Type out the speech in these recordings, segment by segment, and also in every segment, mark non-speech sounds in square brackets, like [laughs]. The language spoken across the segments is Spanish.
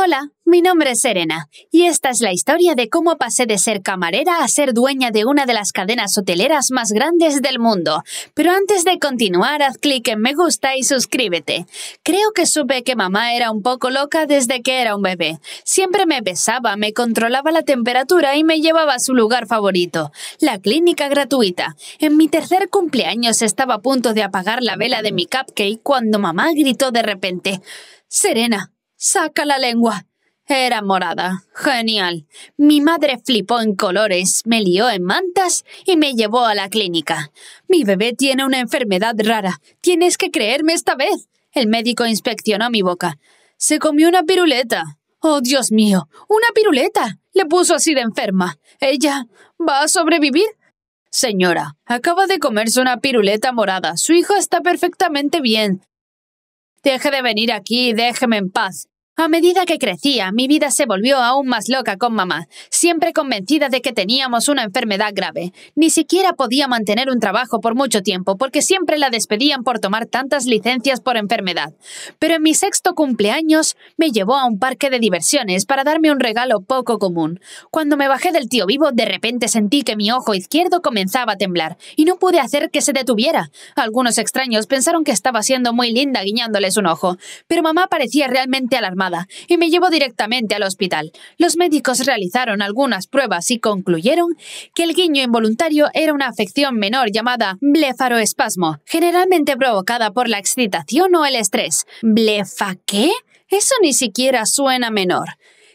Hola, mi nombre es Serena y esta es la historia de cómo pasé de ser camarera a ser dueña de una de las cadenas hoteleras más grandes del mundo. Pero antes de continuar, haz clic en me gusta y suscríbete. Creo que supe que mamá era un poco loca desde que era un bebé. Siempre me besaba, me controlaba la temperatura y me llevaba a su lugar favorito, la clínica gratuita. En mi tercer cumpleaños estaba a punto de apagar la vela de mi cupcake cuando mamá gritó de repente, Serena, Saca la lengua. Era morada. Genial. Mi madre flipó en colores, me lió en mantas y me llevó a la clínica. Mi bebé tiene una enfermedad rara. Tienes que creerme esta vez. El médico inspeccionó mi boca. Se comió una piruleta. Oh, Dios mío. Una piruleta. Le puso así de enferma. ¿Ella va a sobrevivir? Señora, acaba de comerse una piruleta morada. Su hijo está perfectamente bien. Deje de venir aquí y déjeme en paz. A medida que crecía, mi vida se volvió aún más loca con mamá, siempre convencida de que teníamos una enfermedad grave. Ni siquiera podía mantener un trabajo por mucho tiempo porque siempre la despedían por tomar tantas licencias por enfermedad. Pero en mi sexto cumpleaños me llevó a un parque de diversiones para darme un regalo poco común. Cuando me bajé del tío vivo, de repente sentí que mi ojo izquierdo comenzaba a temblar y no pude hacer que se detuviera. Algunos extraños pensaron que estaba siendo muy linda guiñándoles un ojo, pero mamá parecía realmente alarmada y me llevó directamente al hospital. Los médicos realizaron algunas pruebas y concluyeron que el guiño involuntario era una afección menor llamada blefaroespasmo, generalmente provocada por la excitación o el estrés. ¿Blefa qué? Eso ni siquiera suena menor.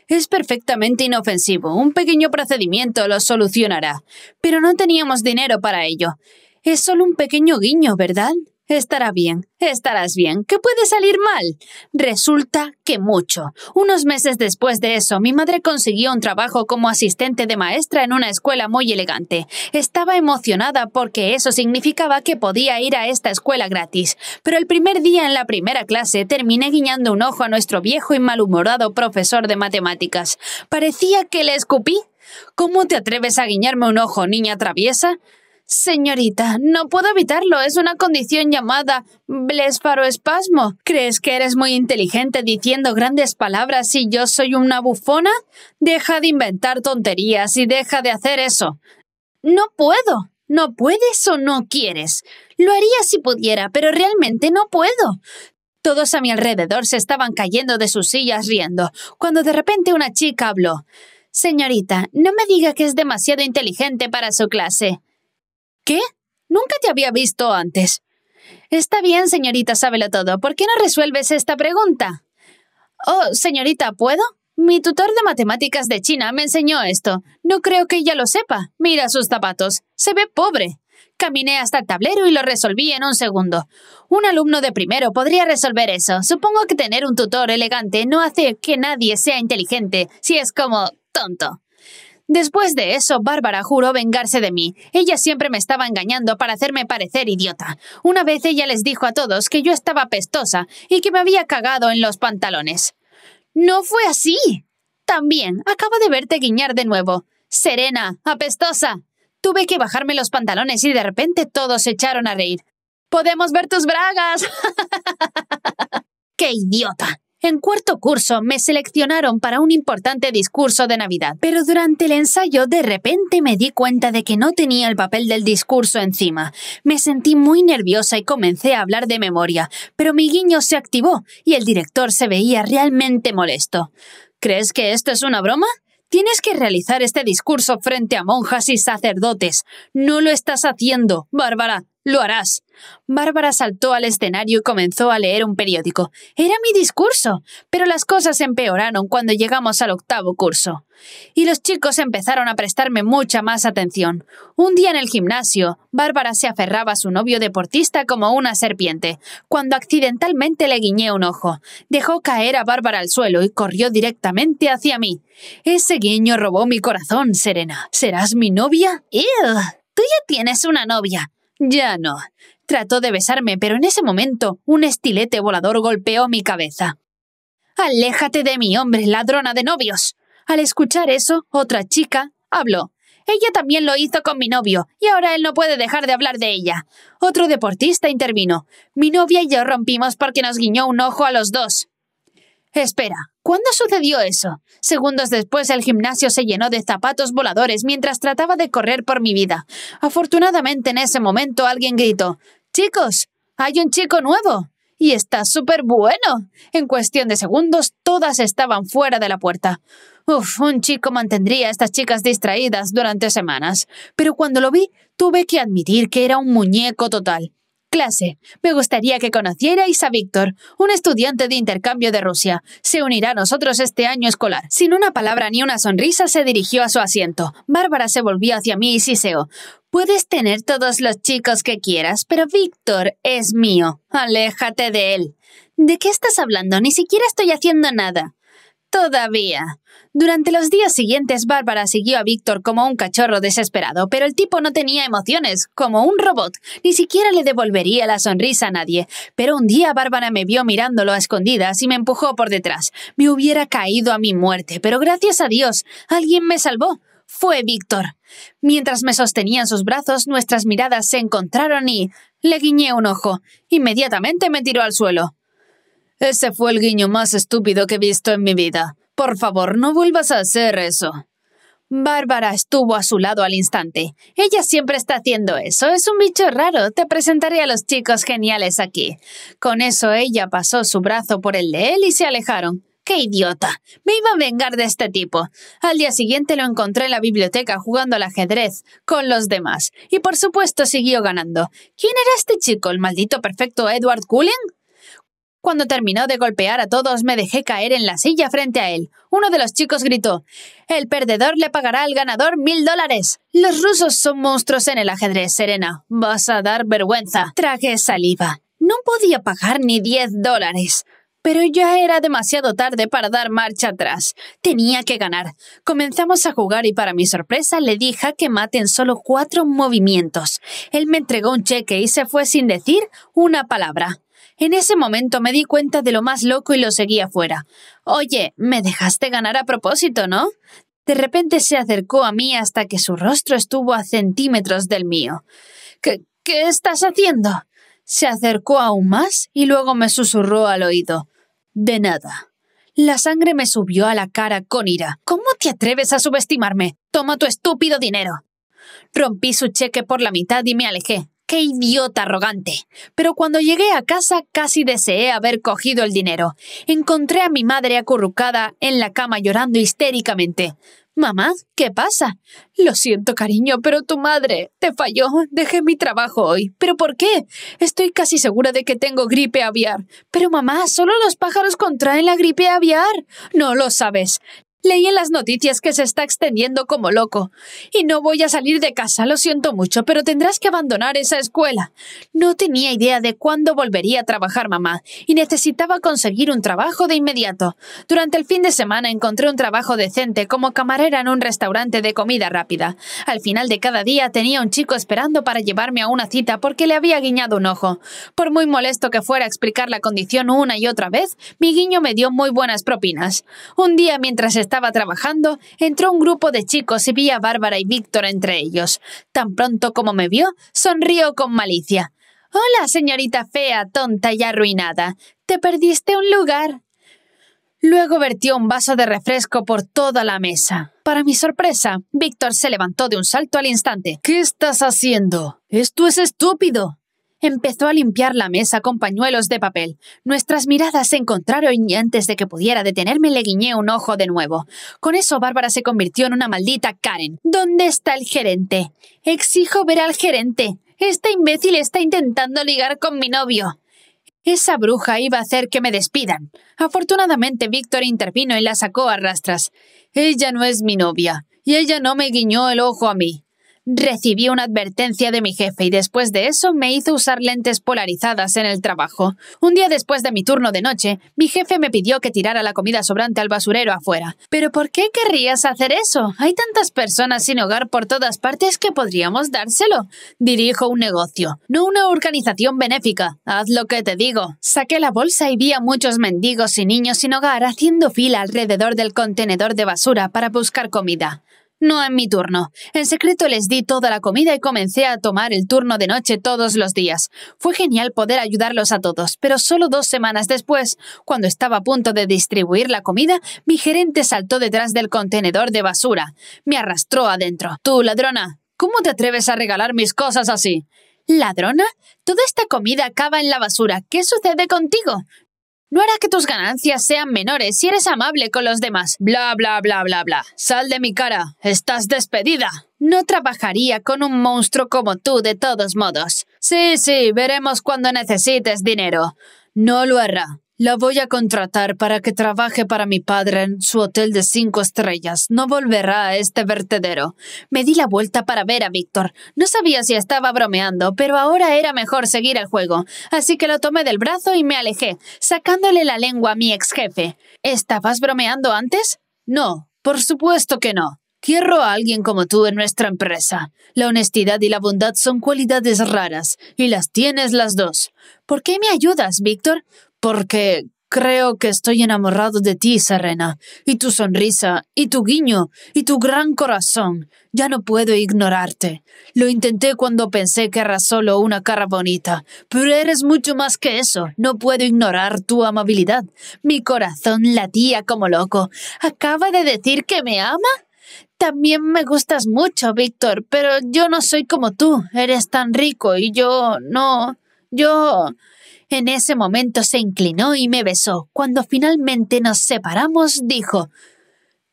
Es perfectamente inofensivo, un pequeño procedimiento lo solucionará. Pero no teníamos dinero para ello. Es solo un pequeño guiño, ¿verdad? Estará bien, estarás bien. ¿Qué puede salir mal? Resulta que mucho. Unos meses después de eso, mi madre consiguió un trabajo como asistente de maestra en una escuela muy elegante. Estaba emocionada porque eso significaba que podía ir a esta escuela gratis. Pero el primer día en la primera clase terminé guiñando un ojo a nuestro viejo y malhumorado profesor de matemáticas. Parecía que le escupí. ¿Cómo te atreves a guiñarme un ojo, niña traviesa? Señorita, no puedo evitarlo. Es una condición llamada espasmo. ¿Crees que eres muy inteligente diciendo grandes palabras y yo soy una bufona? Deja de inventar tonterías y deja de hacer eso. No puedo. No puedes o no quieres. Lo haría si pudiera, pero realmente no puedo. Todos a mi alrededor se estaban cayendo de sus sillas riendo, cuando de repente una chica habló. Señorita, no me diga que es demasiado inteligente para su clase. ¿Qué? Nunca te había visto antes. Está bien, señorita, sábelo todo. ¿Por qué no resuelves esta pregunta? Oh, señorita, ¿puedo? Mi tutor de matemáticas de China me enseñó esto. No creo que ella lo sepa. Mira sus zapatos. Se ve pobre. Caminé hasta el tablero y lo resolví en un segundo. Un alumno de primero podría resolver eso. Supongo que tener un tutor elegante no hace que nadie sea inteligente, si es como tonto. Después de eso, Bárbara juró vengarse de mí. Ella siempre me estaba engañando para hacerme parecer idiota. Una vez ella les dijo a todos que yo estaba pestosa y que me había cagado en los pantalones. No fue así. También, acabo de verte guiñar de nuevo. Serena, apestosa. Tuve que bajarme los pantalones y de repente todos se echaron a reír. ¡Podemos ver tus bragas! [laughs] ¡Qué idiota! En cuarto curso me seleccionaron para un importante discurso de Navidad, pero durante el ensayo de repente me di cuenta de que no tenía el papel del discurso encima. Me sentí muy nerviosa y comencé a hablar de memoria, pero mi guiño se activó y el director se veía realmente molesto. ¿Crees que esto es una broma? Tienes que realizar este discurso frente a monjas y sacerdotes. No lo estás haciendo, Bárbara. Lo harás. Bárbara saltó al escenario y comenzó a leer un periódico. Era mi discurso. Pero las cosas empeoraron cuando llegamos al octavo curso. Y los chicos empezaron a prestarme mucha más atención. Un día en el gimnasio, Bárbara se aferraba a su novio deportista como una serpiente, cuando accidentalmente le guiñé un ojo. Dejó caer a Bárbara al suelo y corrió directamente hacia mí. Ese guiño robó mi corazón, Serena. ¿Serás mi novia? ¡Ew! Tú ya tienes una novia. Ya no. Trató de besarme, pero en ese momento un estilete volador golpeó mi cabeza. Aléjate de mi hombre, ladrona de novios. Al escuchar eso, otra chica habló. Ella también lo hizo con mi novio, y ahora él no puede dejar de hablar de ella. Otro deportista intervino. Mi novia y yo rompimos porque nos guiñó un ojo a los dos. Espera, ¿cuándo sucedió eso? Segundos después el gimnasio se llenó de zapatos voladores mientras trataba de correr por mi vida. Afortunadamente en ese momento alguien gritó, Chicos, hay un chico nuevo. Y está súper bueno. En cuestión de segundos todas estaban fuera de la puerta. Uf, un chico mantendría a estas chicas distraídas durante semanas. Pero cuando lo vi, tuve que admitir que era un muñeco total. Clase. Me gustaría que conocierais a Víctor, un estudiante de intercambio de Rusia. Se unirá a nosotros este año escolar. Sin una palabra ni una sonrisa se dirigió a su asiento. Bárbara se volvió hacia mí y siseó. Puedes tener todos los chicos que quieras, pero Víctor es mío. Aléjate de él. ¿De qué estás hablando? Ni siquiera estoy haciendo nada. Todavía. Durante los días siguientes, Bárbara siguió a Víctor como un cachorro desesperado, pero el tipo no tenía emociones, como un robot. Ni siquiera le devolvería la sonrisa a nadie. Pero un día Bárbara me vio mirándolo a escondidas y me empujó por detrás. Me hubiera caído a mi muerte, pero gracias a Dios, alguien me salvó. Fue Víctor. Mientras me sostenía en sus brazos, nuestras miradas se encontraron y... Le guiñé un ojo. Inmediatamente me tiró al suelo. Ese fue el guiño más estúpido que he visto en mi vida. Por favor, no vuelvas a hacer eso. Bárbara estuvo a su lado al instante. Ella siempre está haciendo eso. Es un bicho raro. Te presentaré a los chicos geniales aquí. Con eso ella pasó su brazo por el de él y se alejaron. ¡Qué idiota! Me iba a vengar de este tipo. Al día siguiente lo encontré en la biblioteca jugando al ajedrez con los demás. Y por supuesto siguió ganando. ¿Quién era este chico, el maldito perfecto Edward Cullen? Cuando terminó de golpear a todos, me dejé caer en la silla frente a él. Uno de los chicos gritó, El perdedor le pagará al ganador mil dólares. Los rusos son monstruos en el ajedrez, Serena. Vas a dar vergüenza. Traje saliva. No podía pagar ni diez dólares. Pero ya era demasiado tarde para dar marcha atrás. Tenía que ganar. Comenzamos a jugar y para mi sorpresa le dije que maten solo cuatro movimientos. Él me entregó un cheque y se fue sin decir una palabra. En ese momento me di cuenta de lo más loco y lo seguí afuera. Oye, me dejaste ganar a propósito, ¿no? De repente se acercó a mí hasta que su rostro estuvo a centímetros del mío. ¿Qué, qué estás haciendo? Se acercó aún más y luego me susurró al oído. De nada. La sangre me subió a la cara con ira. ¿Cómo te atreves a subestimarme? Toma tu estúpido dinero. Rompí su cheque por la mitad y me alejé. ¡Qué idiota arrogante! Pero cuando llegué a casa casi deseé haber cogido el dinero. Encontré a mi madre acurrucada en la cama llorando histéricamente. Mamá, ¿qué pasa? Lo siento, cariño, pero tu madre te falló. Dejé mi trabajo hoy. ¿Pero por qué? Estoy casi segura de que tengo gripe aviar. Pero mamá, solo los pájaros contraen la gripe aviar. No lo sabes. Leí en las noticias que se está extendiendo como loco. Y no voy a salir de casa, lo siento mucho, pero tendrás que abandonar esa escuela. No tenía idea de cuándo volvería a trabajar mamá, y necesitaba conseguir un trabajo de inmediato. Durante el fin de semana encontré un trabajo decente como camarera en un restaurante de comida rápida. Al final de cada día tenía un chico esperando para llevarme a una cita porque le había guiñado un ojo. Por muy molesto que fuera explicar la condición una y otra vez, mi guiño me dio muy buenas propinas. Un día mientras estaba trabajando, entró un grupo de chicos y vi a Bárbara y Víctor entre ellos. Tan pronto como me vio, sonrió con malicia. Hola, señorita fea, tonta y arruinada. Te perdiste un lugar. Luego vertió un vaso de refresco por toda la mesa. Para mi sorpresa, Víctor se levantó de un salto al instante. ¿Qué estás haciendo? Esto es estúpido. Empezó a limpiar la mesa con pañuelos de papel. Nuestras miradas se encontraron y antes de que pudiera detenerme le guiñé un ojo de nuevo. Con eso Bárbara se convirtió en una maldita Karen. ¿Dónde está el gerente? Exijo ver al gerente. —Esta imbécil está intentando ligar con mi novio. Esa bruja iba a hacer que me despidan. Afortunadamente Víctor intervino y la sacó a rastras. Ella no es mi novia, y ella no me guiñó el ojo a mí recibí una advertencia de mi jefe y después de eso me hizo usar lentes polarizadas en el trabajo. Un día después de mi turno de noche, mi jefe me pidió que tirara la comida sobrante al basurero afuera. ¿Pero por qué querrías hacer eso? Hay tantas personas sin hogar por todas partes que podríamos dárselo. Dirijo un negocio, no una organización benéfica. Haz lo que te digo. Saqué la bolsa y vi a muchos mendigos y niños sin hogar haciendo fila alrededor del contenedor de basura para buscar comida. No en mi turno. En secreto les di toda la comida y comencé a tomar el turno de noche todos los días. Fue genial poder ayudarlos a todos, pero solo dos semanas después, cuando estaba a punto de distribuir la comida, mi gerente saltó detrás del contenedor de basura. Me arrastró adentro. Tú, ladrona, ¿cómo te atreves a regalar mis cosas así? ¿Ladrona? Toda esta comida acaba en la basura. ¿Qué sucede contigo? no hará que tus ganancias sean menores si eres amable con los demás. Bla, bla, bla, bla, bla. Sal de mi cara. Estás despedida. No trabajaría con un monstruo como tú de todos modos. Sí, sí, veremos cuando necesites dinero. No lo hará. La voy a contratar para que trabaje para mi padre en su hotel de cinco estrellas. No volverá a este vertedero. Me di la vuelta para ver a Víctor. No sabía si estaba bromeando, pero ahora era mejor seguir el juego. Así que lo tomé del brazo y me alejé, sacándole la lengua a mi ex jefe. ¿Estabas bromeando antes? No, por supuesto que no. Quiero a alguien como tú en nuestra empresa. La honestidad y la bondad son cualidades raras, y las tienes las dos. ¿Por qué me ayudas, Víctor? porque creo que estoy enamorado de ti, Serena, y tu sonrisa, y tu guiño, y tu gran corazón. Ya no puedo ignorarte. Lo intenté cuando pensé que era solo una cara bonita, pero eres mucho más que eso. No puedo ignorar tu amabilidad. Mi corazón latía como loco. ¿Acaba de decir que me ama? También me gustas mucho, Víctor, pero yo no soy como tú. Eres tan rico y yo no. Yo. En ese momento se inclinó y me besó. Cuando finalmente nos separamos, dijo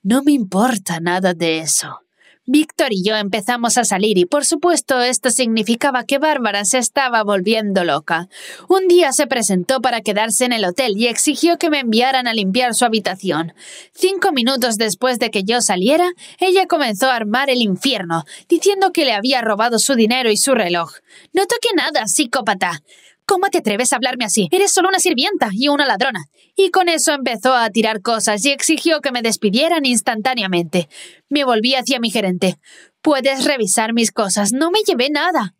No me importa nada de eso. Víctor y yo empezamos a salir y por supuesto esto significaba que Bárbara se estaba volviendo loca. Un día se presentó para quedarse en el hotel y exigió que me enviaran a limpiar su habitación. Cinco minutos después de que yo saliera, ella comenzó a armar el infierno, diciendo que le había robado su dinero y su reloj. No toqué nada, psicópata. ¿Cómo te atreves a hablarme así? Eres solo una sirvienta y una ladrona. Y con eso empezó a tirar cosas y exigió que me despidieran instantáneamente. Me volví hacia mi gerente. Puedes revisar mis cosas, no me llevé nada.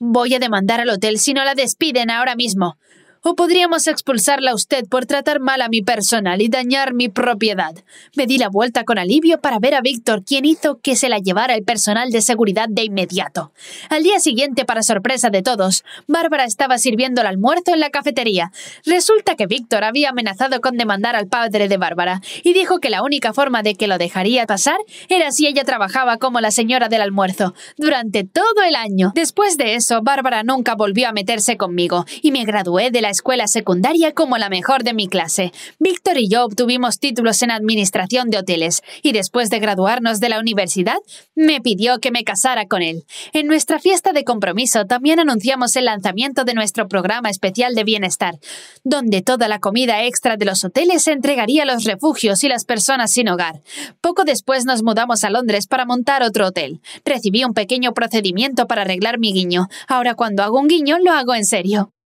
Voy a demandar al hotel si no la despiden ahora mismo o podríamos expulsarla a usted por tratar mal a mi personal y dañar mi propiedad. Me di la vuelta con alivio para ver a Víctor, quien hizo que se la llevara el personal de seguridad de inmediato. Al día siguiente, para sorpresa de todos, Bárbara estaba sirviendo el almuerzo en la cafetería. Resulta que Víctor había amenazado con demandar al padre de Bárbara y dijo que la única forma de que lo dejaría pasar era si ella trabajaba como la señora del almuerzo durante todo el año. Después de eso, Bárbara nunca volvió a meterse conmigo y me gradué de la escuela secundaria como la mejor de mi clase. Víctor y yo obtuvimos títulos en administración de hoteles y después de graduarnos de la universidad me pidió que me casara con él. En nuestra fiesta de compromiso también anunciamos el lanzamiento de nuestro programa especial de bienestar, donde toda la comida extra de los hoteles se entregaría a los refugios y las personas sin hogar. Poco después nos mudamos a Londres para montar otro hotel. Recibí un pequeño procedimiento para arreglar mi guiño. Ahora cuando hago un guiño lo hago en serio.